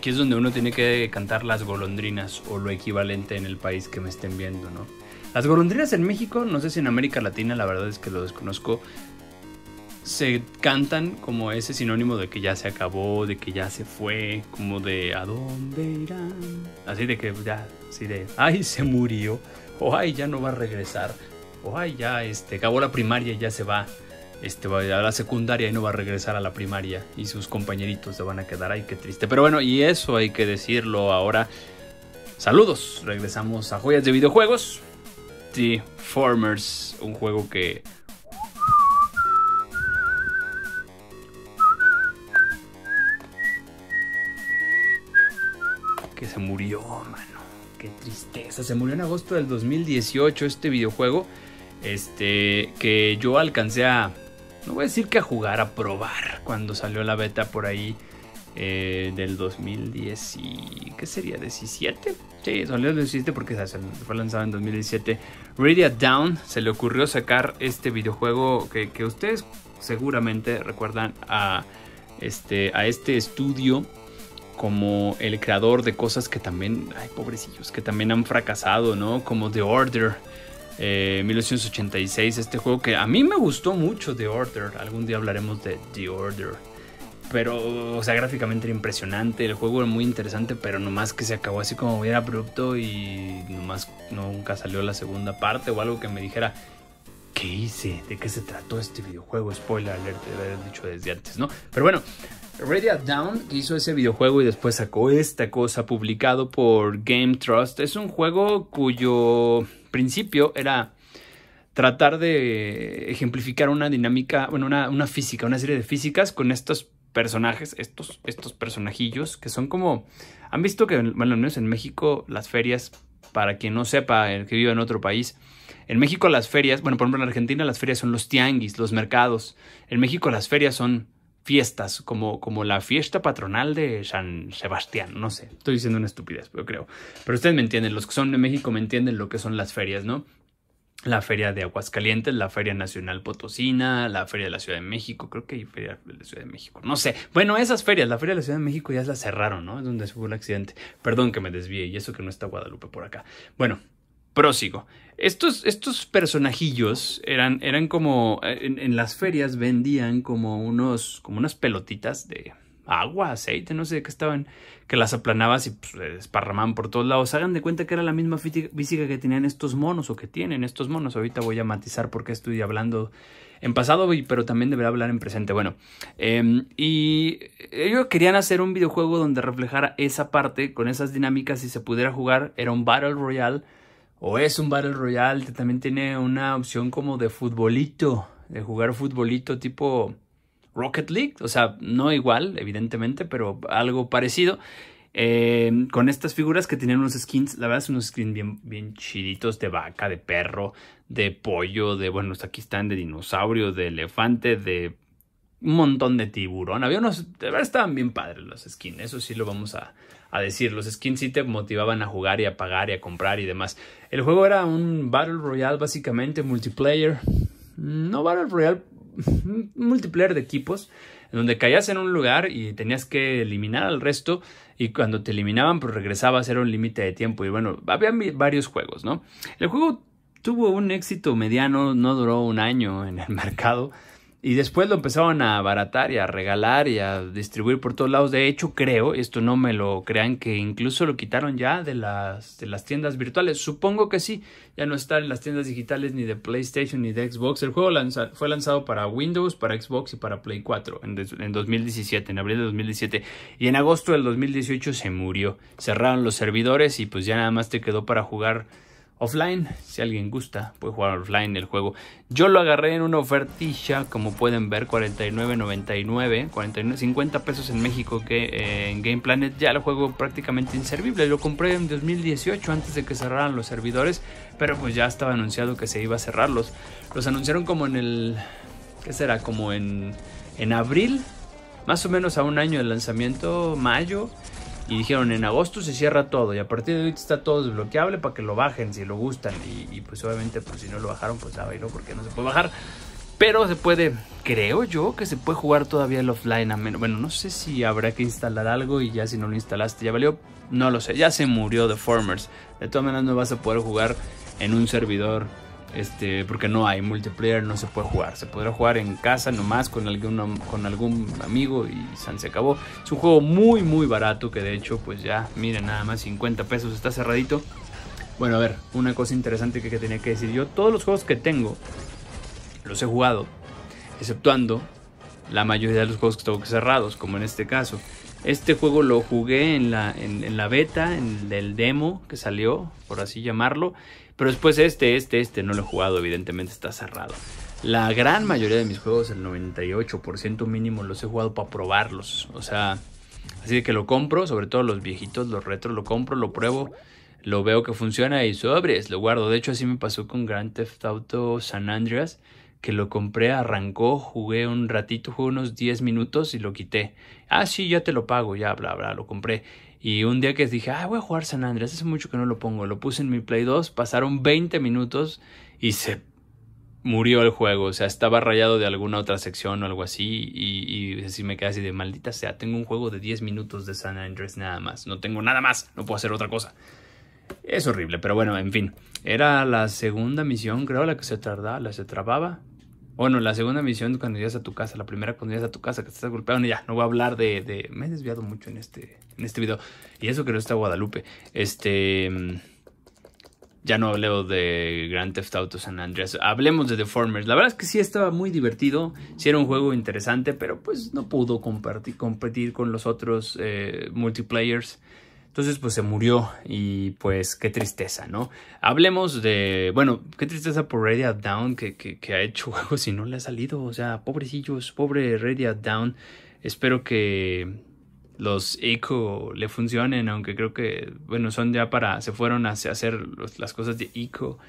aquí es donde uno tiene que cantar las golondrinas o lo equivalente en el país que me estén viendo, ¿no? Las golondrinas en México, no sé si en América Latina, la verdad es que lo desconozco, se cantan como ese sinónimo de que ya se acabó, de que ya se fue, como de ¿a dónde irán? Así de que ya, así de ¡ay, se murió! o ¡ay, ya no va a regresar! o ¡ay, ya este, acabó la primaria y ya se va! este va a ir a la secundaria y no va a regresar a la primaria y sus compañeritos se van a quedar ahí, qué triste. Pero bueno, y eso hay que decirlo ahora. Saludos, regresamos a joyas de videojuegos. The Farmers un juego que que se murió, mano. Qué tristeza. Se murió en agosto del 2018 este videojuego. Este, que yo alcancé a no voy a decir que a jugar, a probar cuando salió la beta por ahí eh, del 2010 y ¿qué sería? 17. Sí, salió el 17 porque fue lanzado en 2017. radio Down se le ocurrió sacar este videojuego que, que ustedes seguramente recuerdan a este, a este estudio como el creador de cosas que también, ay, pobrecillos, que también han fracasado, ¿no? Como The Order 1986, eh, este juego que a mí me gustó mucho, The Order. Algún día hablaremos de The Order. Pero, o sea, gráficamente era impresionante, el juego era muy interesante, pero nomás que se acabó así como hubiera abrupto y nomás nunca salió la segunda parte o algo que me dijera, ¿qué hice? ¿De qué se trató este videojuego? Spoiler alert, de haber dicho desde antes, ¿no? Pero bueno, Radio Down hizo ese videojuego y después sacó esta cosa publicado por Game Trust. Es un juego cuyo principio era tratar de ejemplificar una dinámica, bueno, una, física, una serie de físicas con estos personajes, estos, estos personajillos que son como... Han visto que, bueno, en México las ferias, para quien no sepa, el que vive en otro país, en México las ferias, bueno, por ejemplo en Argentina las ferias son los tianguis, los mercados, en México las ferias son fiestas, como, como la fiesta patronal de San Sebastián, no sé, estoy diciendo una estupidez, pero creo. Pero ustedes me entienden, los que son de México me entienden lo que son las ferias, ¿no? La Feria de Aguascalientes, la Feria Nacional Potosina, la Feria de la Ciudad de México, creo que hay Feria de la Ciudad de México, no sé. Bueno, esas ferias, la Feria de la Ciudad de México ya las cerraron, ¿no? Es donde se fue el accidente. Perdón que me desvíe y eso que no está Guadalupe por acá. Bueno, Prósigo. Estos, estos personajillos eran, eran como. Eh, en, las ferias vendían como unos. como unas pelotitas de agua, aceite, no sé de qué estaban. Que las aplanabas y pues, desparramaban por todos lados. Hagan de cuenta que era la misma física que tenían estos monos o que tienen estos monos. Ahorita voy a matizar porque estoy hablando en pasado, pero también deberá hablar en presente. Bueno, em, y ellos querían hacer un videojuego donde reflejara esa parte con esas dinámicas y se pudiera jugar. Era un Battle Royale o es un Battle Royale, también tiene una opción como de futbolito, de jugar futbolito tipo Rocket League, o sea, no igual, evidentemente, pero algo parecido. Em, con estas figuras que tienen unos skins, la verdad son unos skins bien, bien chiditos de vaca, de perro, de pollo, de, bueno, aquí están de dinosaurio, de elefante, de un montón de tiburón. Había unos, de verdad estaban bien padres los skins, eso sí lo vamos a, a decir, los skins sí te motivaban a jugar y a pagar y a comprar y demás. El juego era un Battle Royale básicamente, multiplayer. No Battle Royale, multiplayer de equipos, en donde caías en un lugar y tenías que eliminar al resto y cuando te eliminaban pues regresabas, era un límite de tiempo y bueno, había varios juegos, ¿no? El juego tuvo un éxito mediano, no duró un año en el mercado. Y después lo empezaron a abaratar y a regalar y a distribuir por todos lados. De hecho, creo, esto no me lo crean, que incluso lo quitaron ya de las, de las tiendas virtuales. Supongo que sí, ya no están en las tiendas digitales ni de PlayStation ni de Xbox. El juego fue lanzado para Windows, para Xbox y para Play 4 en, en 2017, en abril de 2017. Y en agosto del 2018 se murió. Cerraron los servidores y pues ya nada más te quedó para jugar offline. Si alguien gusta, puede jugar offline el juego. Yo lo agarré en una ofertilla, como pueden ver, 49.99, 50 pesos en México, que eh, en Game Planet ya lo juego prácticamente inservible. Lo compré en 2018 antes de que cerraran los servidores, pero pues ya estaba anunciado que se iba a cerrarlos. Los anunciaron como en el... ¿Qué será? Como en, en abril, más o menos a un año del lanzamiento, mayo y dijeron en agosto se cierra todo y a partir de hoy está todo desbloqueable para que lo bajen si lo gustan y, pues obviamente pues si no lo bajaron pues ya ah, bailó porque no se puede bajar pero se puede creo yo que se puede jugar todavía el offline bueno no sé si habrá que instalar algo y ya si no lo instalaste ya valió no lo sé ya se murió The Formers de todas maneras no vas a poder jugar en un servidor este, porque no hay multiplayer, no se puede jugar. Se podrá jugar en casa nomás con algún, con algún amigo y se acabó. Es un juego muy, muy barato que de hecho, pues ya, miren, nada más 50 pesos, está cerradito. Bueno, a ver, una cosa interesante que, tenía que decir. Yo todos los juegos que tengo, los he jugado, exceptuando la mayoría de los juegos que tengo cerrados, como en este caso. Este juego lo jugué en la, en la beta, en el demo que salió, por así llamarlo. Pero después este, este, este, no lo he jugado, evidentemente está cerrado. La gran mayoría de mis juegos, el 98% mínimo, los he jugado para probarlos. O sea, así que lo compro, sobre todo los viejitos, los retros, lo compro, lo pruebo, lo veo que funciona y sobres, lo guardo. De hecho, así me pasó con Grand Theft Auto San Andreas que lo compré, arrancó, jugué un ratito, jugué unos 10 minutos y lo quité. Ah, sí, ya te lo pago, ya, bla, bla, lo compré. Y un día que dije, ah, voy a jugar San Andreas, hace mucho que no lo pongo, lo puse en mi Play 2, pasaron 20 minutos y se murió el juego, o sea, estaba rayado de alguna otra sección o algo así y, así me quedé así de maldita sea, tengo un juego de 10 minutos de San Andreas nada más, no tengo nada más, no puedo hacer otra cosa. Es horrible, pero bueno, en fin. Era la segunda misión, creo, la que se tardaba, la se trababa. Bueno, la segunda misión cuando llegas a tu casa, la primera cuando llegas a tu casa, que te estás golpeando y ya, no voy a hablar de, Me he desviado mucho en este, en este video. Y eso que no está Guadalupe. Este... Mm, ya no hablé de Grand Theft Auto San Andreas. Hablemos de The Formers. La verdad es que sí estaba muy divertido. Sí era un juego interesante, pero pues no pudo competir con los otros eh, multiplayers. Entonces, pues se murió y pues qué tristeza, ¿no? Hablemos de, bueno, qué tristeza por Radiant Down que, que, que ha hecho juegos y no le ha salido. O sea, pobrecillos, pobre Radiant Down. Espero que los Eco le funcionen, aunque creo que, bueno, son ya para, se fueron a hacer las cosas de Eco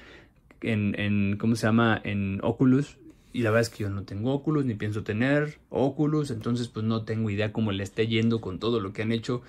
en, en, ¿cómo se llama? En Oculus. Y la verdad es que yo no tengo Oculus, ni pienso tener Oculus, entonces pues no tengo idea cómo le esté yendo con todo lo que han hecho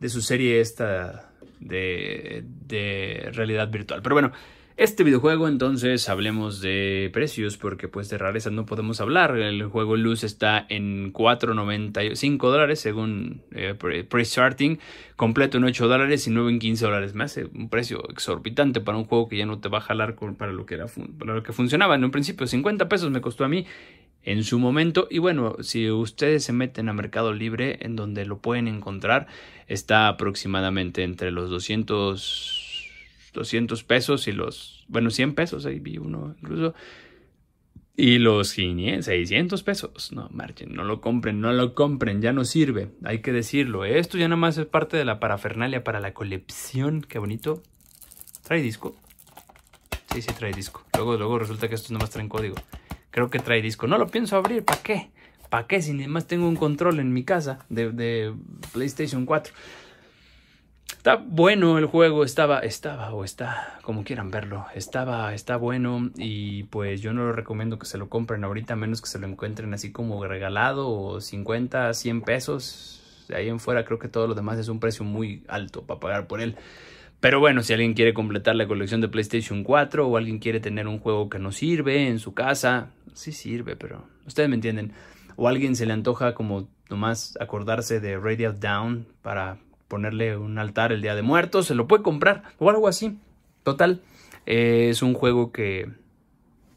de su serie esta de, de realidad virtual. Pero bueno, este videojuego entonces hablemos de precios porque pues de rareza no podemos hablar. El juego Luz está en 4.95 dólares según eh, pre-starting, completo en 8 dólares y nuevo en 15 dólares. Me hace un precio exorbitante para un juego que ya no te va a jalar para, lo que era, para lo que funcionaba. En un principio 50 pesos me costó a mí en su momento. Y bueno, si ustedes se meten a Mercado Libre, en donde lo pueden encontrar, está aproximadamente entre los 200, 200 pesos y los, bueno, 100 pesos, ahí vi uno incluso. Y los 600 pesos. No, marchen, no lo compren, no lo compren, ya no sirve. Hay que decirlo. Esto ya nada más es parte de la parafernalia para la colección. Qué bonito. ¿Trae disco? Sí, sí, trae disco. Luego, luego resulta que estos nada más traen código. Creo que trae disco. No lo pienso abrir, ¿para qué? ¿Para qué? Si además tengo un control en mi casa de, de PlayStation 4. Está bueno el juego, estaba, estaba o está, como quieran verlo, estaba, está bueno y pues yo no lo recomiendo que se lo compren ahorita, a menos que se lo encuentren así como regalado o 50, 100 pesos. De ahí en fuera creo que todo lo demás es un precio muy alto para pagar por él. Pero bueno, si alguien quiere completar la colección de PlayStation 4 o alguien quiere tener un juego que no sirve en su casa, sí sirve, pero ustedes me entienden. O alguien se le antoja como nomás acordarse de Radio Down para ponerle un altar el Día de Muertos, se lo puede comprar o algo así. Total, eh, es un juego que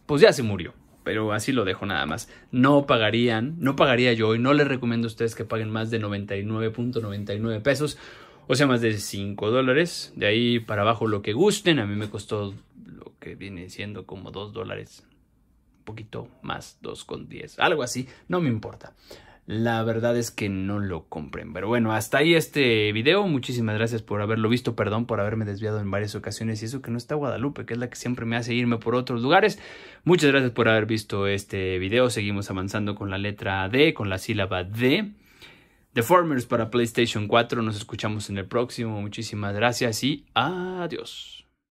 pues ya se murió, pero así lo dejo nada más. No pagarían, no pagaría yo y no les recomiendo a ustedes que paguen más de 99.99 pesos o sea, más de 5 dólares. De ahí para abajo lo que gusten. A mí me costó lo que viene siendo como 2 dólares. Un poquito más, 2,10. Algo así. No me importa. La verdad es que no lo compren. Pero bueno, hasta ahí este video. Muchísimas gracias por haberlo visto. Perdón por haberme desviado en varias ocasiones. Y eso que no está Guadalupe, que es la que siempre me hace irme por otros lugares. Muchas gracias por haber visto este video. Seguimos avanzando con la letra D, con la sílaba D. The Formers para PlayStation 4. Nos escuchamos en el próximo. Muchísimas gracias y adiós.